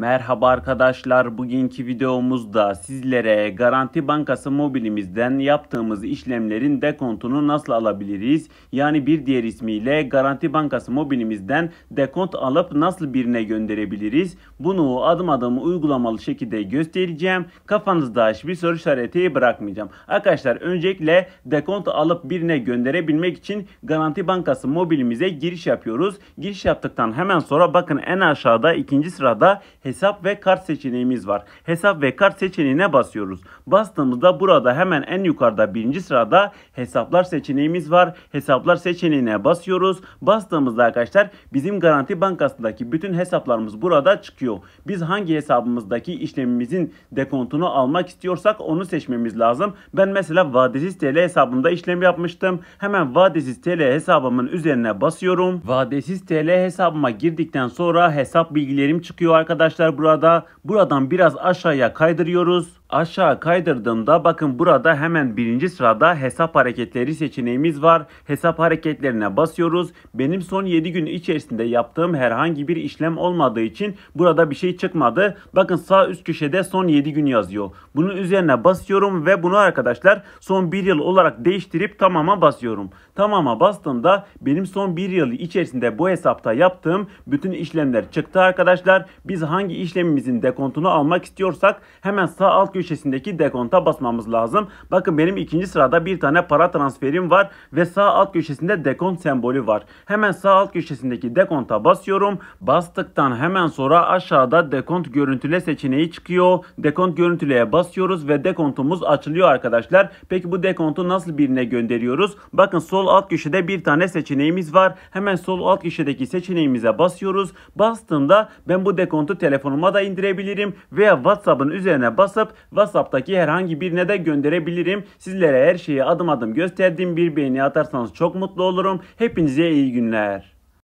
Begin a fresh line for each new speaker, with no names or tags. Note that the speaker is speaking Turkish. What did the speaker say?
Merhaba arkadaşlar bugünkü videomuzda sizlere Garanti Bankası mobilimizden yaptığımız işlemlerin dekontunu nasıl alabiliriz? Yani bir diğer ismiyle Garanti Bankası mobilimizden dekont alıp nasıl birine gönderebiliriz? Bunu adım adım uygulamalı şekilde göstereceğim. Kafanızda hiçbir soru işareti bırakmayacağım. Arkadaşlar öncelikle dekont alıp birine gönderebilmek için Garanti Bankası mobilimize giriş yapıyoruz. Giriş yaptıktan hemen sonra bakın en aşağıda ikinci sırada hesap ve kart seçeneğimiz var. Hesap ve kart seçeneğine basıyoruz. Bastığımızda burada hemen en yukarıda birinci sırada hesaplar seçeneğimiz var. Hesaplar seçeneğine basıyoruz. Bastığımızda arkadaşlar bizim Garanti Bankası'ndaki bütün hesaplarımız burada çıkıyor. Biz hangi hesabımızdaki işlemimizin dekontunu almak istiyorsak onu seçmemiz lazım. Ben mesela vadesiz TL hesabımda işlem yapmıştım. Hemen vadesiz TL hesabımın üzerine basıyorum. Vadesiz TL hesabıma girdikten sonra hesap bilgilerim çıkıyor arkadaşlar arkadaşlar burada. Buradan biraz aşağıya kaydırıyoruz. Aşağı kaydırdığımda bakın burada hemen birinci sırada hesap hareketleri seçeneğimiz var. Hesap hareketlerine basıyoruz. Benim son 7 gün içerisinde yaptığım herhangi bir işlem olmadığı için burada bir şey çıkmadı. Bakın sağ üst köşede son 7 gün yazıyor. Bunun üzerine basıyorum ve bunu arkadaşlar son 1 yıl olarak değiştirip tamama basıyorum. Tamama bastığımda benim son 1 yıl içerisinde bu hesapta yaptığım bütün işlemler çıktı arkadaşlar. Biz hangi hangi işlemimizin dekontunu almak istiyorsak hemen sağ alt köşesindeki dekonta basmamız lazım. Bakın benim ikinci sırada bir tane para transferim var ve sağ alt köşesinde dekont sembolü var. Hemen sağ alt köşesindeki dekonta basıyorum. Bastıktan hemen sonra aşağıda dekont görüntüle seçeneği çıkıyor. Dekont görüntüleye basıyoruz ve dekontumuz açılıyor arkadaşlar. Peki bu dekontu nasıl birine gönderiyoruz? Bakın sol alt köşede bir tane seçeneğimiz var. Hemen sol alt köşedeki seçeneğimize basıyoruz. Bastığımda ben bu dekontu telefon telefonuma da indirebilirim veya WhatsApp'ın üzerine basıp WhatsApp'taki herhangi birine de gönderebilirim. Sizlere her şeyi adım adım gösterdiğim bir beğeni atarsanız çok mutlu olurum. Hepinize iyi günler.